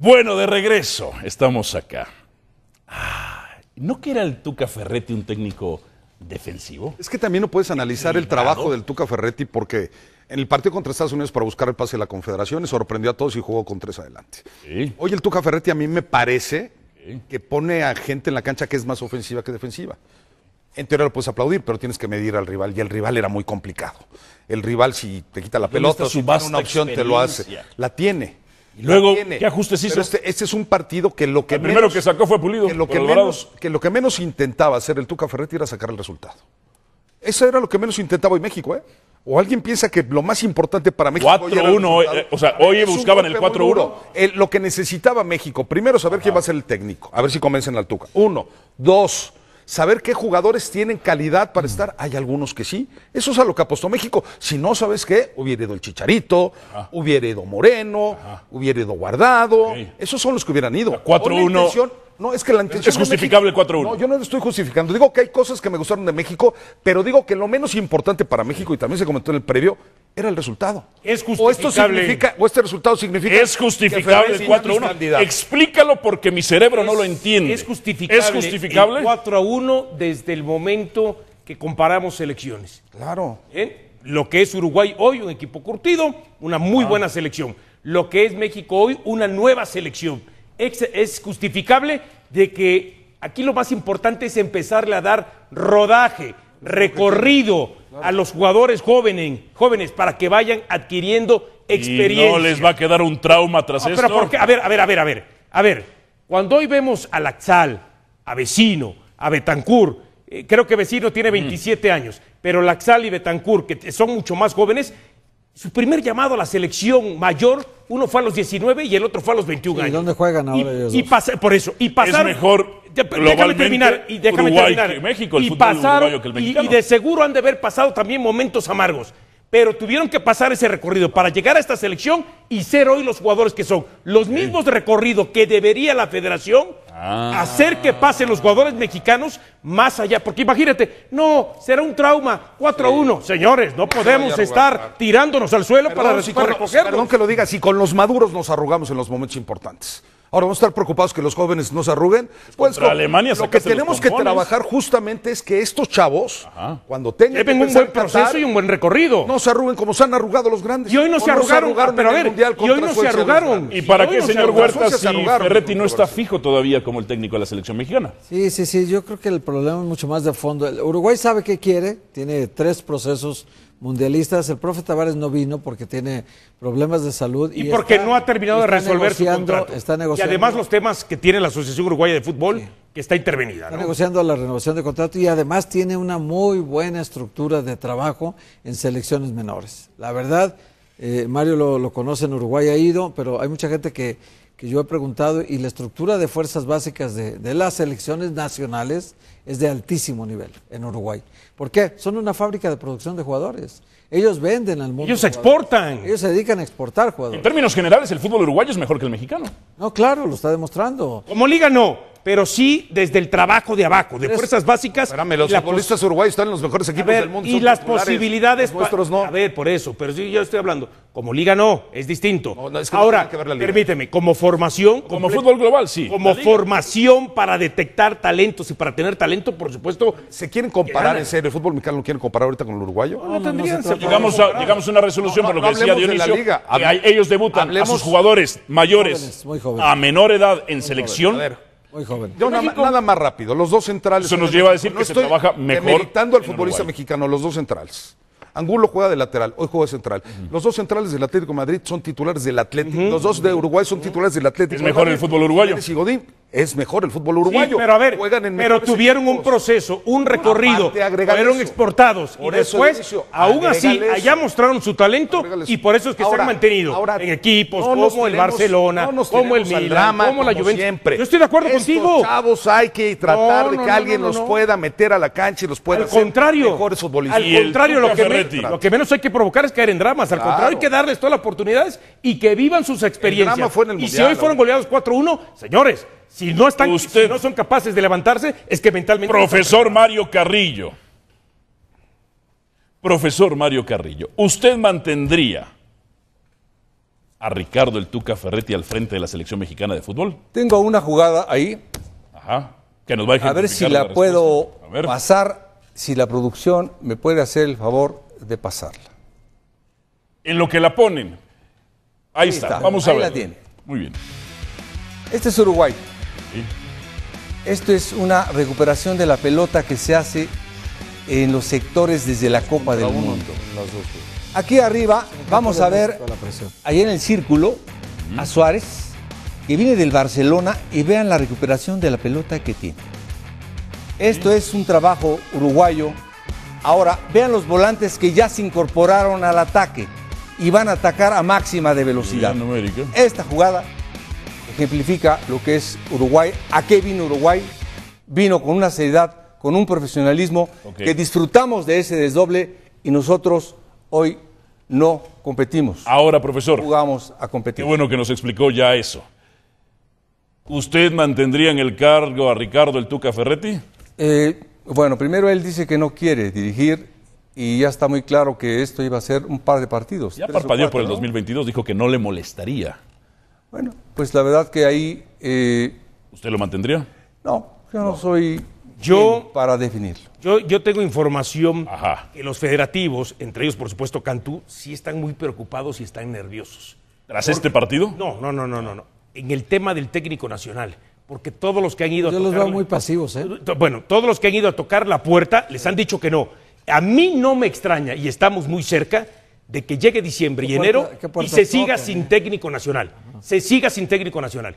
Bueno, de regreso, estamos acá. ¿No que era el Tuca Ferretti un técnico defensivo? Es que también no puedes analizar el trabajo del Tuca Ferretti porque en el partido contra Estados Unidos para buscar el pase de la Confederación sorprendió a todos y jugó con tres adelante. Sí. Hoy el Tuca Ferretti a mí me parece que pone a gente en la cancha que es más ofensiva que defensiva. En teoría lo puedes aplaudir, pero tienes que medir al rival. Y el rival era muy complicado. El rival, si te quita la pelota, si tiene una opción, te lo hace. La tiene luego, ¿qué ajustes hizo? Este, este, es un partido que lo que el primero que sacó fue Pulido. Que lo que, menos, que lo que menos intentaba hacer el Tuca Ferretti era sacar el resultado. Eso era lo que menos intentaba hoy México, ¿eh? ¿O alguien piensa que lo más importante para México 4-1, eh, eh, o sea, hoy buscaban el 4-1. Eh, lo que necesitaba México, primero saber quién va a ser el técnico, a ver si convencen al Tuca. Uno, dos, saber qué jugadores tienen calidad para mm. estar. Hay algunos que sí. Eso es a lo que apostó México. Si no, ¿sabes qué? Hubiera ido el Chicharito, hubiera ido Moreno, hubiera ido Guardado. Esos son los que hubieran ido. 4-1. No, es que la intención. Es justificable el 4-1. No, yo no lo estoy justificando. Digo que hay cosas que me gustaron de México, pero digo que lo menos importante para México, y también se comentó en el previo, era el resultado. Es justificable. O, esto significa, o este resultado significa. Es justificable el 4-1. Explícalo porque mi cerebro no lo entiende. Es justificable. Es justificable. El 4-1 desde el momento que comparamos selecciones. Claro. ¿Eh? Lo que es Uruguay hoy, un equipo curtido, una muy ah. buena selección. Lo que es México hoy, una nueva selección es, justificable de que aquí lo más importante es empezarle a dar rodaje, recorrido a los jugadores jóvenes, jóvenes para que vayan adquiriendo experiencia. no les va a quedar un trauma tras ah, eso. esto? a ver, a ver, a ver, a ver. A ver, cuando hoy vemos a Laxal, a Vecino, a Betancourt, eh, creo que Vecino tiene 27 años, pero Laxal y Betancourt, que son mucho más jóvenes, su primer llamado a la selección mayor, uno fue a los 19 y el otro fue a los 21 años. ¿Y dónde juegan ahora Y por eso, y pasar... Es mejor. Déjame terminar. Y déjame terminar. México, el y que el y de seguro han de haber pasado también momentos amargos pero tuvieron que pasar ese recorrido para llegar a esta selección y ser hoy los jugadores que son. Los mismos recorridos que debería la federación Ah. Hacer que pasen los jugadores mexicanos más allá. Porque imagínate, no, será un trauma. 4-1. Señores, no podemos estar tirándonos al suelo para, que lo diga, si con los maduros nos arrugamos en los momentos importantes. Ahora, ¿vamos a estar preocupados que los jóvenes no se arruguen? Pues Alemania lo que tenemos que trabajar justamente es que estos chavos, cuando tengan un buen proceso y un buen recorrido. No se arruguen como se han arrugado los grandes. Y hoy no se arrugaron, pero a ver, y hoy no se arrugaron. ¿Y para qué, señor Huerta, si Reti no está fijo todavía como el técnico de la selección mexicana? Sí, sí, sí, yo creo que el problema es mucho más de fondo. El Uruguay sabe qué quiere, tiene tres procesos mundialistas. El profe Tavares no vino porque tiene problemas de salud. Y, porque no ha terminado de resolver su contrato. Y además los temas que tiene la Asociación Uruguaya de Fútbol, que está intervenida. Está negociando la renovación de contrato y además tiene una muy buena estructura de trabajo en selecciones menores. La verdad, eh, Mario lo, conoce en Uruguay, ha ido, pero hay mucha gente que, yo he preguntado y la estructura de fuerzas básicas de, de las selecciones nacionales es de altísimo nivel en Uruguay. ¿Por qué? Son una fábrica de producción de jugadores. Ellos venden al mundo. Ellos exportan. Ellos se dedican a exportar jugadores. En términos generales, el fútbol uruguayo es mejor que el mexicano. No, claro, lo está demostrando. Como liga no, pero sí desde el trabajo de abajo, de fuerzas básicas. Espérame, los futbolistas uruguayos están en los mejores equipos del mundo. Y las posibilidades. no. A ver, por eso, pero sí, yo estoy hablando. Como liga no, es distinto. Ahora, permíteme, como formación. Como, fútbol global, sí. Como formación para detectar talentos y para tener talentos por supuesto. ¿Se quieren comparar en serio? ¿El fútbol mexicano lo quieren comparar ahorita con el uruguayo? No, llegamos, a, una resolución, por lo que decía De ellos debutan a sus jugadores mayores a menor edad en selección. Muy joven. nada, más rápido, los dos centrales. Eso nos lleva a decir que se trabaja mejor. Meditando al futbolista mexicano, los dos centrales. Angulo juega de lateral, hoy juega de central. Los dos centrales del Atlético Madrid son titulares del Atlético. Los dos de Uruguay son titulares del Atlético. Es mejor el fútbol uruguayo es mejor el fútbol uruguayo. pero a ver, pero tuvieron un proceso, un recorrido, fueron exportados y después, aún así, allá mostraron su talento y por eso es que se han mantenido en equipos como el Barcelona, como el Milan, como la Juventus. Siempre. Yo estoy de acuerdo contigo. Los Chavos hay que tratar de que alguien los pueda meter a la cancha y los pueda al hacer contrario, mejores futbolistas. Al contrario, lo que, lo que, menos hay que provocar es caer en dramas. Al contrario, hay que darles todas las oportunidades y que vivan sus experiencias. y si hoy fueron goleados 4-1, señores. Si no están, no son capaces de levantarse, es que mentalmente. Profesor Mario Carrillo. Profesor Mario Carrillo, ¿usted mantendría a Ricardo el Tuca Ferretti al frente de la selección mexicana de fútbol? Tengo una jugada ahí. Ajá. Que nos va a, a ver si la, puedo pasar, si la producción me puede hacer el favor de pasarla. En lo que la ponen. Ahí, está. Vamos a ver. La tiene. Muy bien. Este es Uruguay. Esto es una recuperación de la pelota que se hace en los sectores desde la Copa del Mundo. Aquí arriba vamos a ver, ahí en el círculo, a Suárez, que viene del Barcelona y vean la recuperación de la pelota que tiene. Esto es un trabajo uruguayo. Ahora, vean los volantes que ya se incorporaron al ataque y van a atacar a máxima de velocidad. Esta jugada ejemplifica lo que es Uruguay, a qué vino Uruguay. Vino con una seriedad, con un profesionalismo, que disfrutamos de ese desdoble y nosotros hoy no competimos. Ahora, profesor. Jugamos a competir. Qué bueno que nos explicó ya eso. ¿Usted mantendría en el cargo a Ricardo el Tuca Ferretti? Eh, bueno, primero él dice que no quiere dirigir y ya está muy claro que esto iba a ser un par de partidos. Ya parpadeó por el 2022, dijo que no le molestaría. Bueno, pues la verdad que ahí... Eh, ¿Usted lo mantendría? No, yo no, soy yo, para definirlo. Yo, yo tengo información que los federativos, entre ellos por supuesto Cantú, sí están muy preocupados y están nerviosos. ¿Tras este partido? No, no, no, no, no, En el tema del técnico nacional, porque todos los que han ido a tocar... Yo los veo muy pasivos, ¿eh? Bueno, todos los que han ido a tocar la puerta les han dicho que no. A mí no me extraña, y estamos muy cerca, de que llegue diciembre y enero y se siga sin técnico nacional. Se siga sin técnico nacional.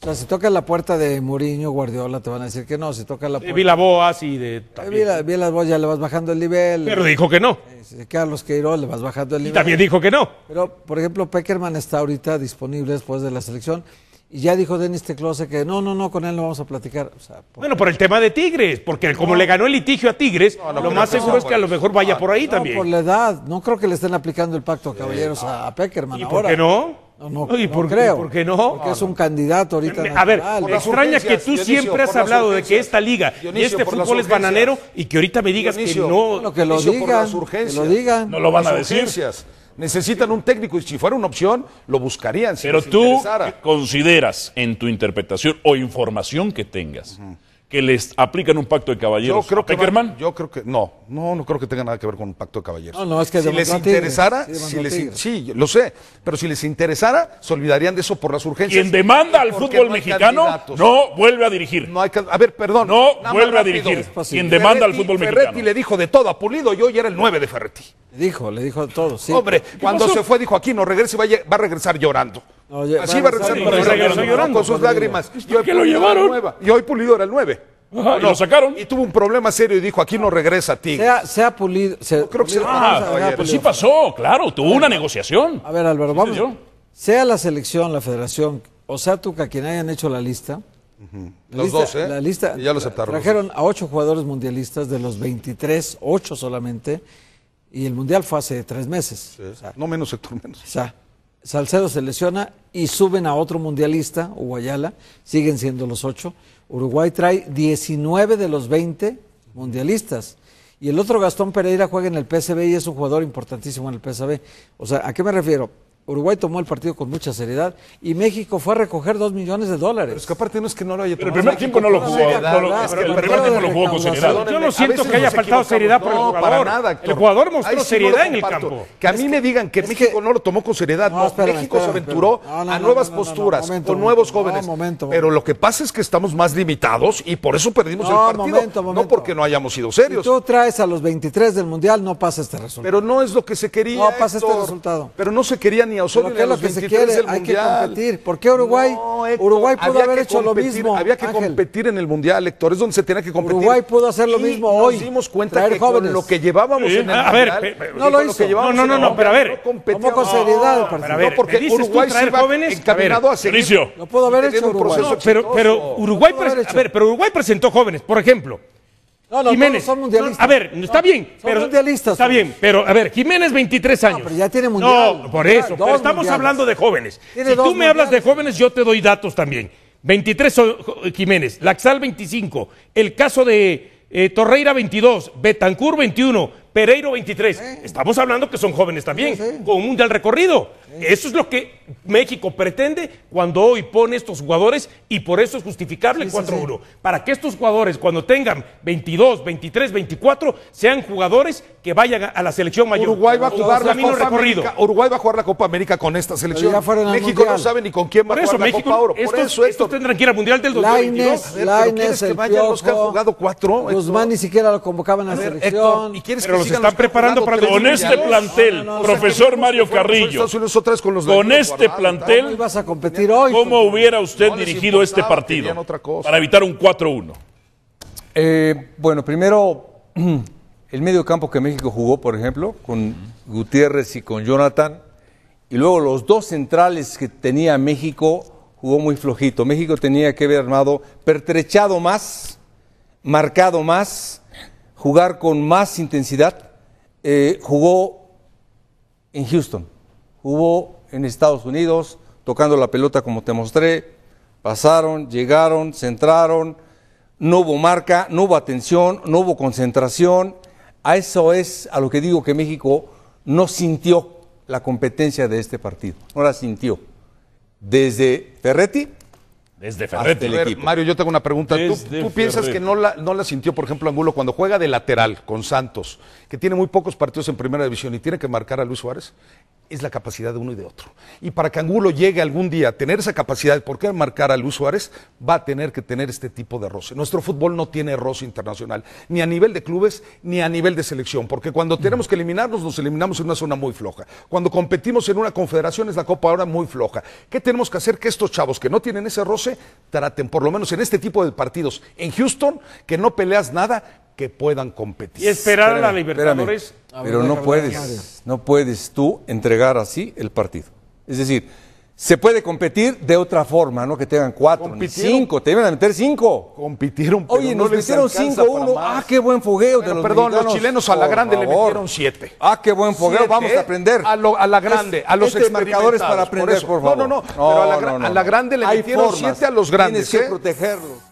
O sea, si toca la puerta de Mourinho, Guardiola, te van a decir que no. Si toca la eh, puerta. De Vilaboas y de. También. Vilaboas ya le vas bajando el nivel. Pero dijo que no. Carlos eh, Queiroz le vas bajando el nivel. Y también dijo que no. Pero, por ejemplo, Peckerman está ahorita disponible después de la selección ya dijo Denis Teclose que no, no, no, con él no vamos a platicar. Bueno, por el tema de Tigres, porque como le ganó el litigio a Tigres, lo más seguro es que a lo mejor vaya por ahí también. por la edad, no creo que le estén aplicando el pacto caballeros a, Peckerman. ¿Y por qué no? No, ¿Y por, creo. ¿Por qué no? Porque es un candidato ahorita. A ver, extraña que tú siempre has hablado de que esta liga y este fútbol es bananero y que ahorita me digas que no. que lo digan. Que lo digan. No lo van a decir. Necesitan un técnico y si fuera una opción, lo buscarían. Pero tú consideras en tu interpretación o información que tengas. que les aplican un pacto de caballeros. Yo creo que yo creo que no, no, no creo que tenga nada que ver con un pacto de caballeros. que si les interesara, si les, sí, lo sé, pero si les interesara, se olvidarían de eso por las urgencias. Quien demanda al fútbol mexicano no vuelve a dirigir. No a ver, perdón. No vuelve a dirigir. Quien demanda al fútbol mexicano. Ferretti le dijo de todo a Pulido y era el 9 de Ferretti dijo, le dijo a todos. Sí. Hombre, cuando se fue dijo, aquí no regrese, va a, regresar llorando. Así va a regresar, llorando con sus lágrimas. lo llevaron? Y hoy Pulido era el 9. Ah, lo sacaron. Y tuvo un problema serio y dijo, aquí no regresa a ti sea se pulido. creo que ah, sí pasó, claro, tuvo una negociación. A ver, Álvaro, vamos. sea la selección, la federación, o sea tú que quien hayan hecho la lista. los dos, ¿eh? La lista. Y ya lo aceptaron. Trajeron a ocho jugadores mundialistas de los 23, ocho solamente y el Mundial fue hace tres meses. no menos, sector menos. O sea, Salcedo se lesiona y suben a otro mundialista, Uguayala, siguen siendo los ocho. Uruguay trae 19 de los 20 mundialistas. Y el otro Gastón Pereira juega en el PSB y es un jugador importantísimo en el PSB. O sea, ¿a qué me refiero? Uruguay tomó el partido con mucha seriedad y México fue a recoger dos millones de dólares. Pero es que aparte no es que no lo haya tomado. Pero el primer tiempo no lo jugó. el primer tiempo lo jugó con seriedad. Yo no siento que haya faltado seriedad por el jugador. Para nada, el jugador mostró seriedad en el campo. Que a mí me digan que, México no lo tomó con seriedad. No, México se aventuró a nuevas posturas, con nuevos jóvenes. pero lo que pasa es que estamos más limitados y por eso perdimos el partido. no porque no hayamos sido serios. tú traes a los 23 del Mundial, no pasa este resultado. Pero no es lo que se quería. No pasa este resultado. Pero no se quería ni Alemania, solo que es lo que se quiere? hay que competir. ¿Por qué Uruguay? Uruguay pudo haber hecho lo mismo. Había que competir en el mundial, Héctor. Es donde se tenía que competir. Uruguay pudo hacer lo mismo hoy. Nos dimos cuenta que jóvenes. con lo que llevábamos en el a ver, no lo hizo. Lo no, no, no, no, pero a ver. No con seriedad No, porque Uruguay se iba encaminado a seguir. Lo pudo haber hecho Uruguay. Pero Uruguay presentó jóvenes, por ejemplo. No, no, Jiménez. Son mundialistas. a ver, está bien. Son pero, mundialistas. Está bien, pero a ver, Jiménez 23 años. No, pero ya tiene mundial. No, por eso. Pero estamos hablando de jóvenes. si tú me hablas de jóvenes, yo te doy datos también. 23 Jiménez, Laxal 25, el caso de eh, Torreira 22, Betancur 21, Pereiro 23. Estamos hablando que son jóvenes también, con un mundial recorrido. Eso es lo que México pretende cuando hoy pone estos jugadores y por eso es justificable 4-1. Para que estos jugadores cuando tengan 22, 23, 24 sean jugadores que vayan a la selección mayor. Uruguay va a jugar la Copa América. Uruguay va a jugar la Copa América con esta selección. México no sabe ni con quién va a jugar la por eso, estos tendrán que ir al Mundial del 2022. Lainez, ¿quieres el que vayan Piojo, los que han jugado cuatro? Guzmán ni siquiera lo convocaban a, la selección. ¿Y quieres están preparando para Con este plantel, profesor Mario Carrillo, con, este plantel, ¿cómo hubiera usted dirigido este partido para evitar un 4-1? Eh, bueno, primero, el medio campo que México jugó, por ejemplo, con Gutiérrez y con Jonathan, y luego los dos centrales que tenía México jugó muy flojito. México tenía que haber armado, pertrechado más, marcado más jugar con más intensidad, eh, jugó en Houston, jugó en Estados Unidos, tocando la pelota como te mostré, pasaron, llegaron, centraron, no hubo marca, no hubo atención, no hubo concentración. A eso es a lo que digo que México no sintió la competencia de este partido, no la sintió. Desde Ferretti desde Ferretti. Mario, yo tengo una pregunta. ¿Tú, piensas que no la, no la sintió, por ejemplo, Angulo cuando juega de lateral con Santos, que tiene muy pocos partidos en primera división y tiene que marcar a Luis Suárez? es la capacidad de uno y de otro. Y para que Angulo llegue algún día a tener esa capacidad por qué marcar a Luis Suárez, va a tener que tener este tipo de roce. Nuestro fútbol no tiene roce internacional, ni a nivel de clubes, ni a nivel de selección, porque cuando mm. tenemos que eliminarnos, nos eliminamos en una zona muy floja. Cuando competimos en una confederación, es la Copa ahora muy floja. ¿Qué tenemos que hacer? Que estos chavos que no tienen ese roce, traten, por lo menos en este tipo de partidos, en Houston, que no peleas nada, que puedan competir. Y esperar a la Libertadores. pero no puedes, no puedes tú entregar así el partido. Es decir, se puede competir de otra forma, no que tengan cuatro, ni cinco, te iban a meter cinco. Compitieron, pero Oye, nos metieron cinco uno. Ah, qué buen fogueo de los Perdón, los chilenos a la grande le metieron siete. Ah, qué buen fogueo, vamos a aprender. A, a la este grande, a los este marcadores para aprender, por, favor. No, no, no, pero a la, grande le metieron siete a los grandes. Tienes que ¿eh? protegerlos.